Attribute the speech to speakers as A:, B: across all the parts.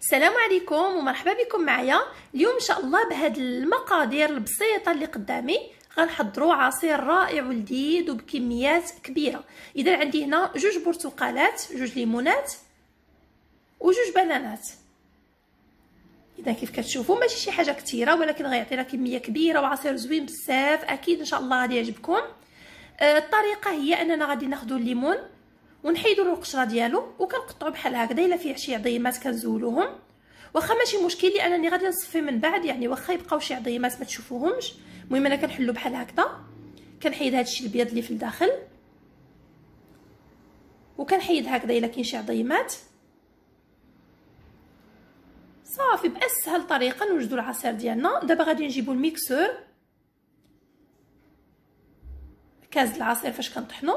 A: السلام عليكم ومرحبا بكم معايا اليوم ان شاء الله بهاد المقادير البسيطه اللي قدامي غنحضروا عصير رائع ولذيذ وبكميات كبيره اذا عندي هنا جوج برتقالات جوج ليمونات وجوج بنانات اذا كيف كتشوفوا ماشي شي حاجه كثيره ولكن غيعطينا كميه كبيره وعصير زوين بزاف اكيد ان شاء الله غادي يعجبكم آه، الطريقه هي اننا غادي ناخذ الليمون ونحيدوا له القشره ديالو وكنقطعوا بحال هكذا الا فيه شي عظيمات كنزولوهم واخا ماشي مشكل لانني غادي نصفي من بعد يعني واخا يبقاو شي عظيمات ما تشوفوهمش المهم انا كنحلو بحال هكذا كنحيد هادشي البيض اللي في الداخل وكنحيد هكذا الا كاين شي عظيمات صافي باسهل طريقه نوجدو العصير ديالنا دابا غادي نجيبو الميكسور كاز العصير فاش كنطحنو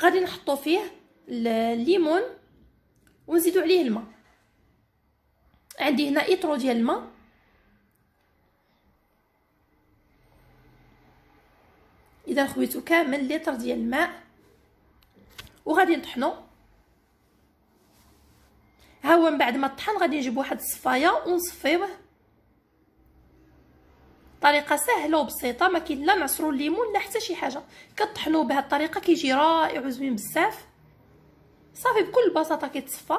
A: غادي نحطو فيه الليمون ونزيدو عليه الماء عندي هنا اطرو ديال الماء اذا خويتو كامل لتر ديال الماء وغادي نطحنو ها هو من بعد ما طحن غادي نجيب واحد الصفايه ونصفيوه طريقه سهله وبسيطه ما كاين لا نعصروا الليمون لا حتى شي حاجه كطحنوه بهذه الطريقه كيجي رائع وزوين بزاف صافي بكل بساطه كيتصفى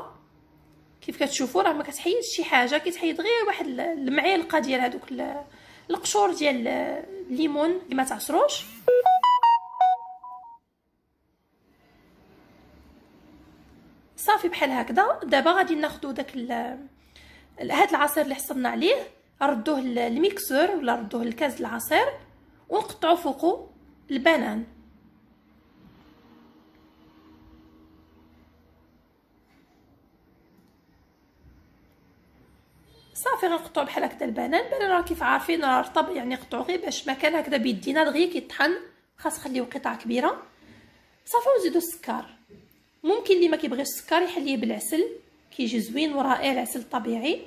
A: كيف كتشوفوا راه ما كتحيدش شي حاجه كيتحيد غير واحد المعلقه ديال هذوك القشور ديال الليمون اللي ما تعصروش صافي بحال هكذا دابا غادي ناخذ داك هذا العصير اللي حصلنا عليه ردوه للميكسور ولا ردوه لكاس العصير ونقطعوا فوقو البنان صافي غنقطعو بحال هكذا البنان البنان راه كيف عارفين راه رطب يعني قطعو غير باش ما كان هكذا بيدينا دغيا كيطحن خاص نخليو قطع كبيره صافي ونزيدو السكر ممكن اللي ما كيبغيش السكر يحليه بالعسل كيجي زوين ورائع العسل الطبيعي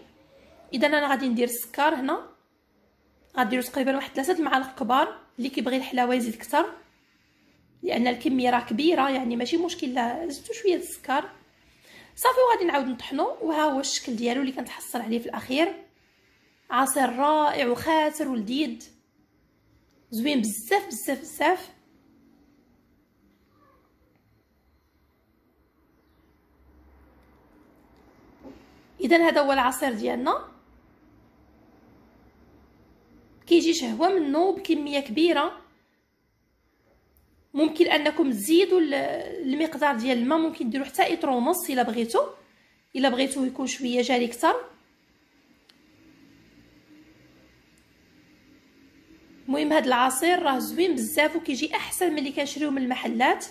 A: اذا انا غادي ندير السكر هنا غنديرو تقريبا واحد ثلاثه المعالق كبار اللي كيبغي الحلاوه يزيد كتر لان الكميه راه كبيره يعني ماشي مشكل زدتو شويه السكر صافي وغادي نعاود نطحنو وها هو الشكل ديالو اللي كنتحصل عليه في الاخير عصير رائع وخاتر ولذيذ زوين بزاف بزاف بزاف اذا هذا هو العصير ديالنا كيجي شهوه منه بكميه كبيره ممكن انكم تزيدوا المقدار ديال الماء ممكن ديروا حتى اطر ونص الا بغيتو الا بغيتو يكون شويه جاري اكثر المهم هاد العصير راه زوين بزاف وكيجي احسن من اللي كنشريو من المحلات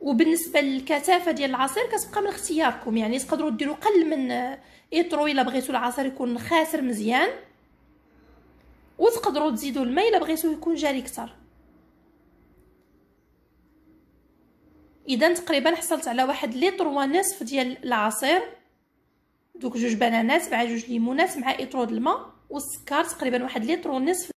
A: وبالنسبه للكثافه ديال العصير كتبقى من اختياركم يعني تقدروا ديروا قل من ايترو الا بغيتو العصير يكون خاسر مزيان وتقدروا تزيدوا الماء الا بغيتو يكون جاري اكثر اذا تقريبا حصلت على واحد لي طروا نصف ديال العصير دوك جوج بنانات مع جوج ليمونات مع اطرود الماء والسكر تقريبا واحد لتر ونصف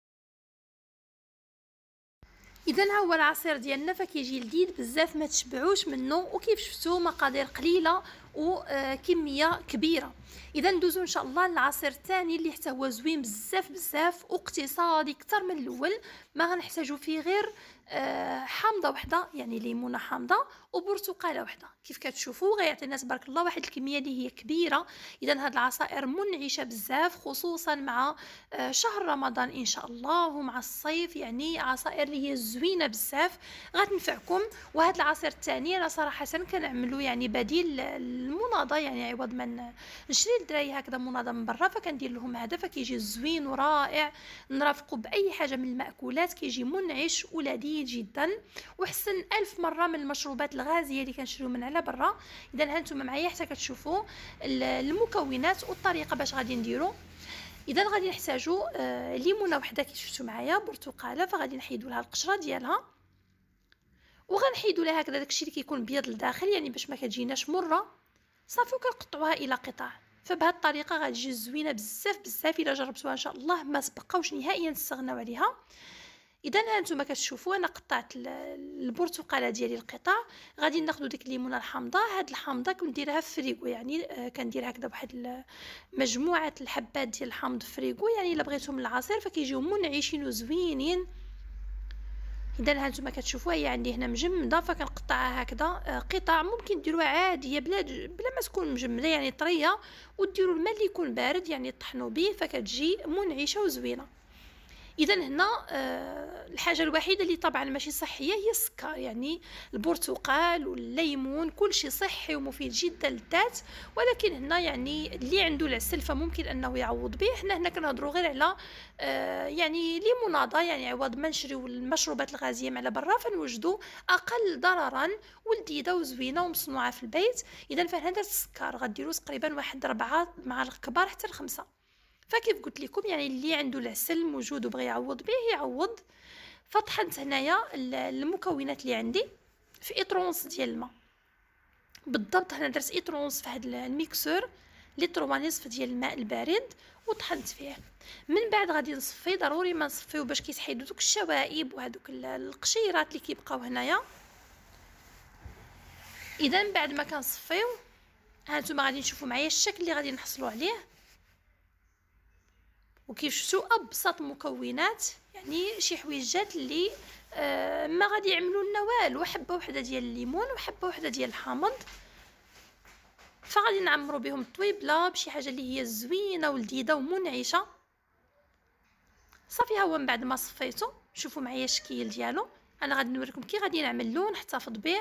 A: اذا ها هو العصير ديالنا فكيجي لذيذ بزاف ما تشبعوش منه وكيف شفتوا مقادير قليله وكميه آه، كبيره اذا ندوزو ان شاء الله للعصير الثاني اللي حتى هو زوين بزاف بزاف واقتصادي اكثر من الاول ما غنحتاجو فيه غير آه، حامضه وحده يعني ليمونه حامضه وبرتقاله وحده كيف كتشوفوا غيعطي الناس بارك الله واحد الكميه اللي هي كبيره اذا هاد العصائر منعشه بزاف خصوصا مع آه، شهر رمضان ان شاء الله ومع الصيف يعني عصائر اللي هي زوينه بزاف غتنفعكم وهاد العصير الثاني انا صراحه كنعملو يعني بديل للمناضه يعني عوض ما نشري للدراري هكذا مناضه من برا فكندير لهم هذا فكيجي زوين ورائع نرافقوا باي حاجه من الماكولات كيجي منعش ولذيذ جيد جدا وحسن ألف مرة من المشروبات الغازية اللي كنشريو من على برا إذا هانتوما معايا حتى كتشوفوا المكونات والطريقة باش غادي نديرو اذا غادي نحتاجو آه، ليمونه وحده كي شفتوا معايا برتقاله فغادي نحيدو لها القشره ديالها وغنحيدو لها هكذا داكشي اللي كيكون بيض لداخل يعني باش ما كتجيناش مره صافي وكنقطعوها الى قطع فبهذه الطريقه غتجي زوينه بزاف بزاف الا جربتوها ان شاء الله ما تبقاوش نهائيا نستغناو عليها اذا ها نتوما كتشوفوا انا قطعت البرتقاله ديالي القطع غادي ناخذ ديك الليمونه الحامضه هاد الحامضه كنديرها في فريغو يعني آه، كندير هكذا بواحد مجموعه الحبات ديال الحامض في فريغو يعني الا بغيتهم العصير فكيجيو منعشين وزوينين اذا ها نتوما كتشوفوا هي عندي هنا مجمده فكنقطعها هكذا آه، قطع ممكن ديروها عاديه بلا بلا ما تكون مجمده يعني طريه وديروا الماء اللي يكون بارد يعني طحنوا به فكتجي منعشه وزوينه اذا هنا آه، الحاجه الوحيده اللي طبعا ماشي صحيه هي السكر يعني البرتقال والليمون كل شيء صحي ومفيد جدا للذات ولكن هنا يعني اللي عنده العسل فممكن انه يعوض به حنا هنا كنهضروا غير على آه، يعني ليموناده يعني عوض ما نشريو المشروبات الغازيه من على برا فنوجدوا اقل ضررا ولذيذه وزوينه ومصنوعه في البيت اذا فهنا السكر غديروا تقريبا واحد ربعه معالق كبار حتى الخمسه فكيف قلت لكم يعني اللي عنده العسل موجود وبغى يعوض به يعوض فطحنت هنايا المكونات اللي عندي في اطرونس ديال الماء بالضبط هنا درت اطرونس في هذا الميكسور لتر ونصف ديال الماء البارد وطحنت فيه من بعد غادي نصفي ضروري ما نصفيو باش كيتحيدوا دوك الشوائب وهذوك القشيرات اللي كيبقاو هنايا اذا من بعد ما كنصفيو هانتوما غادي نشوفوا معايا الشكل اللي غادي نحصلوا عليه وكيف شفتوا ابسط مكونات يعني شي حويجات اللي آه ما غادي يعملوا لنا والو حبه وحده ديال الليمون وحبه وحده ديال الحامض فغادي نعمرو بهم الطويبله بشي حاجه اللي هي زوينه ولذيذه ومنعشه صافي ها هو من بعد ما صفيته شوفوا معايا الشكل ديالو انا غادي نوريكم كي غادي نعمل لون نحتفظ به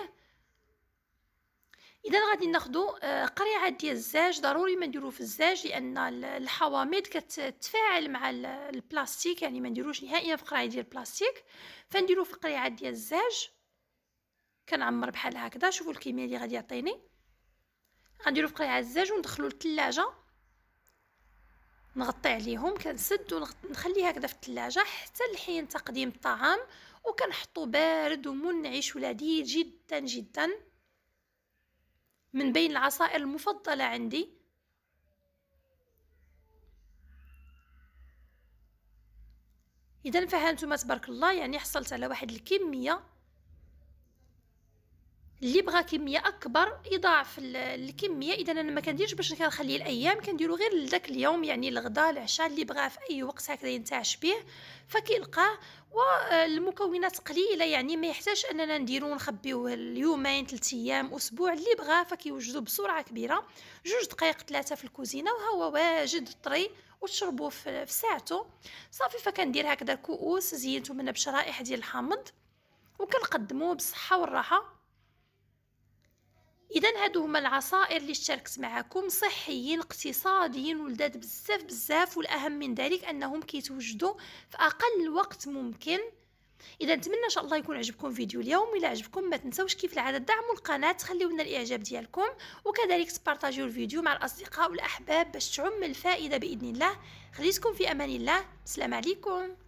A: اذا غادي ناخذ آه، قريعه ديال الزاج ضروري ما نديروه في الزاج لان الحواميد كتتفاعل مع البلاستيك يعني ما نديروش نهائيا في قريعه ديال البلاستيك فنديرو في قريعه ديال الزاج كنعمر بحال هكذا شوفوا الكميه اللي غادي يعطيني غنديرو في قريعه الزاج وندخلو للثلاجه نغطي عليهم كنسد ونخليه هكذا في الثلاجه حتى لحين تقديم الطعام وكنحطو بارد ومنعش ولذيذ جدا جدا من بين العصائر المفضلة عندي إذا فها تبارك الله يعني حصلت على واحد الكمية اللي بغى كميه اكبر يضاعف الكميه اذا انا ما كنديرش باش كنخليه الايام كنديرو غير لذاك اليوم يعني الغداء العشاء اللي بغاه في اي وقت هكذا ينتعش به فكيلقاه والمكونات قليله يعني ما يحتاج اننا نديرو نخبيوه يومين ثلاث ايام اسبوع اللي بغاه فكيوجدو بسرعه كبيره جوج دقائق ثلاثه في الكوزينه وهو واجد طري وتشربوه في ساعته صافي فكندير هكذا كؤوس زينتو منها بشرائح ديال الحامض وكنقدموه بالصحه والراحه اذا هادو هما العصائر اللي اشتركت معكم صحيين اقتصاديين ولداد بزاف بزاف والاهم من ذلك انهم كيتوجدوا في اقل وقت ممكن اذا نتمنى ان شاء الله يكون عجبكم فيديو اليوم الى عجبكم ما تنساوش كيف العاده دعموا القناه تخليو لنا الاعجاب ديالكم وكذلك تبارطاجيو الفيديو مع الاصدقاء والاحباب باش تعم الفائده باذن الله خليتكم في امان الله السلام عليكم